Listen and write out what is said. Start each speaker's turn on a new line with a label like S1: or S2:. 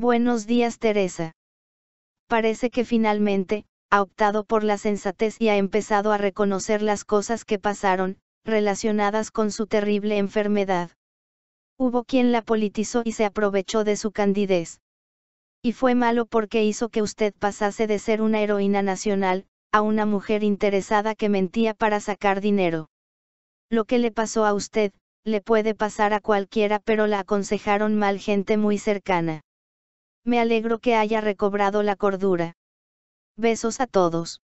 S1: Buenos días Teresa. Parece que finalmente, ha optado por la sensatez y ha empezado a reconocer las cosas que pasaron, relacionadas con su terrible enfermedad. Hubo quien la politizó y se aprovechó de su candidez. Y fue malo porque hizo que usted pasase de ser una heroína nacional, a una mujer interesada que mentía para sacar dinero. Lo que le pasó a usted, le puede pasar a cualquiera pero la aconsejaron mal gente muy cercana. Me alegro que haya recobrado la cordura. Besos a todos.